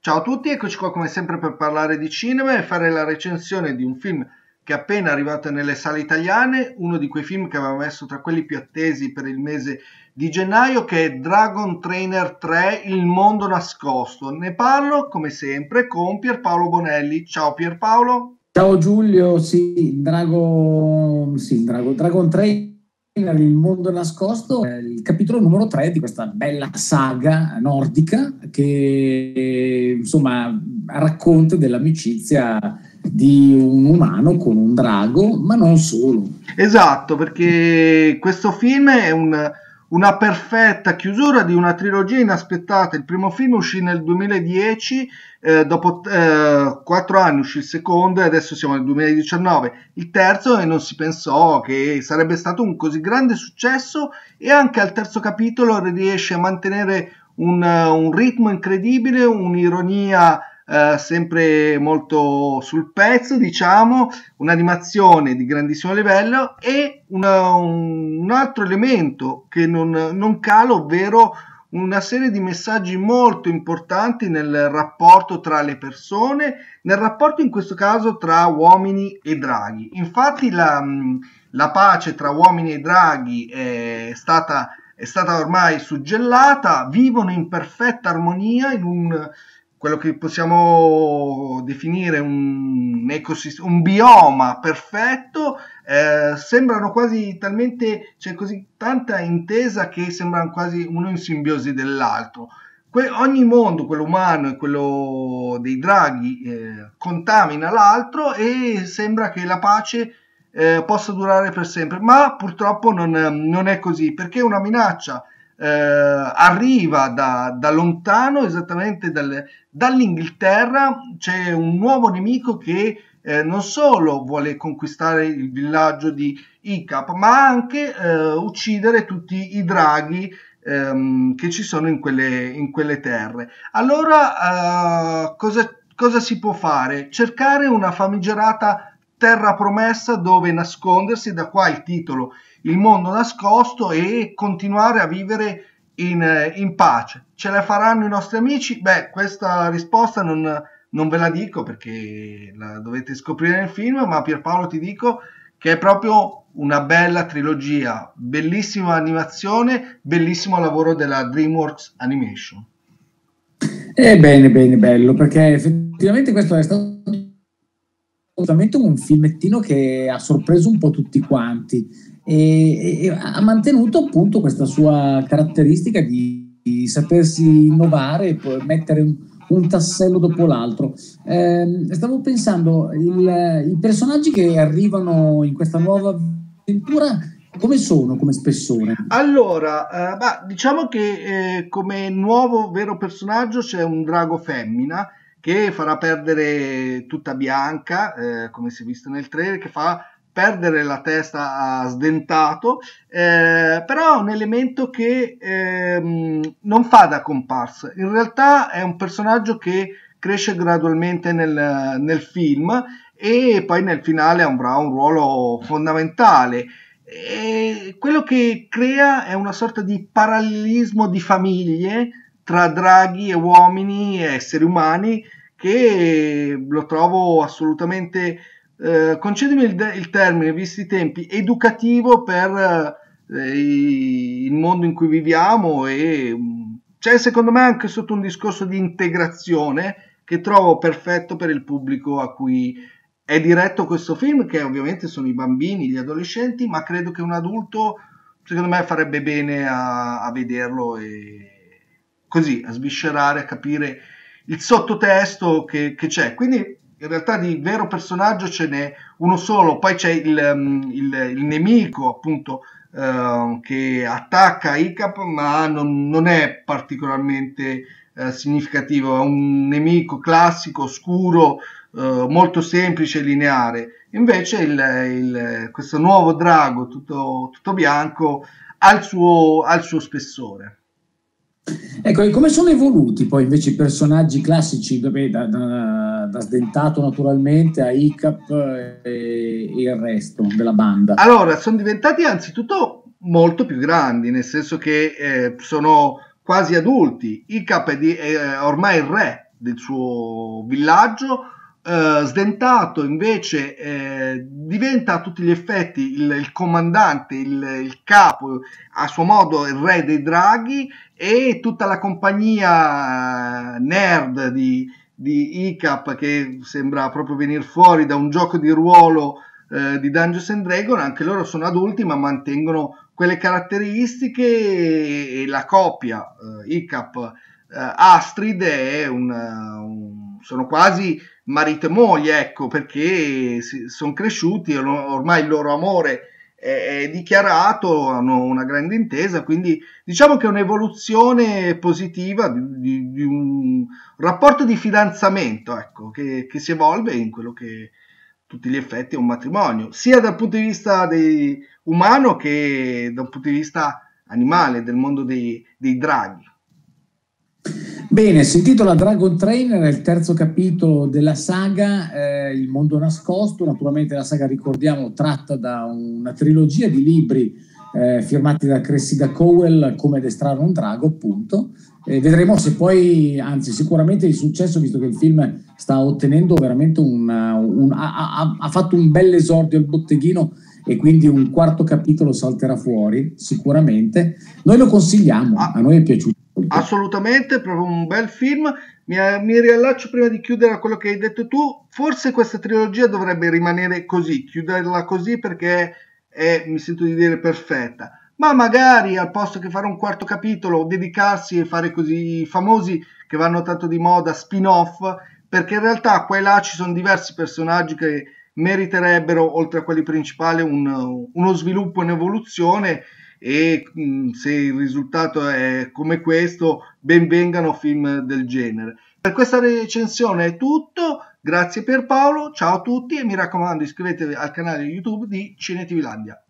Ciao a tutti, eccoci qua come sempre per parlare di cinema e fare la recensione di un film che è appena arrivato nelle sale italiane, uno di quei film che avevamo messo tra quelli più attesi per il mese di gennaio, che è Dragon Trainer 3, Il mondo nascosto. Ne parlo come sempre con Pierpaolo Bonelli. Ciao Pierpaolo. Ciao Giulio, sì, Drago, sì, Drago, Dragon Trainer, il mondo nascosto, il capitolo numero 3 di questa bella saga nordica che insomma racconta dell'amicizia di un umano con un drago, ma non solo. Esatto, perché questo film è un una perfetta chiusura di una trilogia inaspettata. Il primo film uscì nel 2010, eh, dopo eh, quattro eh, anni uscì il secondo e adesso siamo nel 2019. Il terzo e non si pensò che sarebbe stato un così grande successo e anche al terzo capitolo riesce a mantenere un, un ritmo incredibile, un'ironia eh, sempre molto sul pezzo, diciamo, un'animazione di grandissimo livello e una, un, altro elemento che non, non cala, ovvero una serie di messaggi molto importanti nel rapporto tra le persone, nel rapporto in questo caso tra uomini e draghi. Infatti la, la pace tra uomini e draghi è stata, è stata ormai suggellata, vivono in perfetta armonia in un quello che possiamo definire un, ecosistema, un bioma perfetto, eh, sembrano quasi talmente, c'è così tanta intesa che sembrano quasi uno in simbiosi dell'altro. Que- ogni mondo, quello umano e quello dei draghi, eh, contamina l'altro e sembra che la pace eh, possa durare per sempre, ma purtroppo non, non è così, perché una minaccia eh, arriva da, da, lontano, esattamente dal, dall'Inghilterra, c'è un nuovo nemico che eh, non solo vuole conquistare il villaggio di Icap, ma anche eh, uccidere tutti i draghi ehm, che ci sono in quelle, in quelle terre. Allora, eh, cosa, cosa si può fare? Cercare una famigerata Terra promessa dove nascondersi, da qua il titolo Il mondo nascosto e continuare a vivere in, eh, in pace. Ce la faranno i nostri amici? Beh, questa risposta non, non ve la dico perché la dovete scoprire nel film, ma Pierpaolo ti dico che è proprio una bella trilogia, bellissima animazione, bellissimo lavoro della DreamWorks Animation. Ebbene, eh, bene, bello, perché effettivamente questo è stato assolutamente un filmettino che ha sorpreso un po' tutti quanti e, e ha mantenuto appunto questa sua caratteristica di, di sapersi innovare e mettere un, un tassello dopo l'altro. Eh, stavo pensando, il, i personaggi che arrivano in questa nuova avventura come sono come spessore? Allora, eh, bah, diciamo che eh, come nuovo vero personaggio c'è un drago femmina che farà perdere tutta bianca, eh, come si è visto nel trailer, che fa perdere la testa a Sdentato, eh, però è un elemento che ehm, non fa da comparsa. In realtà è un personaggio che cresce gradualmente nel, nel film e poi nel finale avrà un ruolo fondamentale. E quello che crea è una sorta di parallelismo di famiglie tra draghi e uomini e esseri umani che lo trovo assolutamente, eh, concedimi il, il, termine, visti i tempi, educativo per eh, il mondo in cui viviamo e mm, c'è cioè, secondo me anche sotto un discorso di integrazione che trovo perfetto per il pubblico a cui è diretto questo film, che ovviamente sono i bambini, gli adolescenti, ma credo che un adulto, secondo me, farebbe bene a, a vederlo e così, a sviscerare, a capire il sottotesto che, che c'è. Quindi in realtà di vero personaggio ce n'è uno solo, poi c'è il, um, il, il nemico appunto uh, che attacca Icap, ma non, non è particolarmente uh, significativo, è un nemico classico, scuro, uh, molto semplice e lineare. Invece il, questo nuovo drago tutto, tutto bianco ha il suo, ha il suo spessore. Ecco, e come sono evoluti poi invece i personaggi classici, vabbè, da, da, da, Sdentato naturalmente a ICAP e, e, il resto della banda? Allora, sono diventati anzitutto molto più grandi, nel senso che eh, sono quasi adulti. ICAP è, di, è ormai il re del suo villaggio, eh, sdentato invece eh, diventa a tutti gli effetti il, il comandante, il, il, capo, a suo modo il re dei draghi e tutta la compagnia eh, nerd di, di ICAP che sembra proprio venire fuori da un gioco di ruolo eh, di Dungeons and Dragons, anche loro sono adulti ma mantengono quelle caratteristiche e, e la coppia eh, ICAP Astrid è un, un sono quasi marito e moglie, ecco, perché sono cresciuti, ormai il loro amore è, è dichiarato, hanno una grande intesa, quindi diciamo che è un'evoluzione positiva di, di, di un rapporto di fidanzamento, ecco, che, che si evolve in quello che tutti gli effetti è un matrimonio, sia dal punto di vista dei, umano che dal punto di vista animale, del mondo dei, dei draghi. Bene, si intitola Dragon Trainer, il terzo capitolo della saga eh, Il mondo nascosto, naturalmente la saga ricordiamo tratta da una trilogia di libri eh, firmati da Cressida Cowell come addestrare un drago, appunto. E vedremo se poi, anzi sicuramente il successo, visto che il film sta ottenendo veramente un... un ha, ha fatto un bel esordio al botteghino e quindi un quarto capitolo salterà fuori, sicuramente. Noi lo consigliamo, ah. a noi è piaciuto Assolutamente, proprio un bel film. Mi, mi, riallaccio prima di chiudere a quello che hai detto tu. Forse questa trilogia dovrebbe rimanere così, chiuderla così perché è, mi sento di dire, perfetta. Ma magari al posto che fare un quarto capitolo, dedicarsi e fare così i famosi che vanno tanto di moda, spin-off, perché in realtà qua e là ci sono diversi personaggi che meriterebbero, oltre a quelli principali, un, uno sviluppo, un'evoluzione e mh, mm, se il risultato è come questo, ben vengano film del genere. Per questa recensione è tutto, grazie per Paolo, ciao a tutti e mi raccomando iscrivetevi al canale YouTube di Cinetivilandia.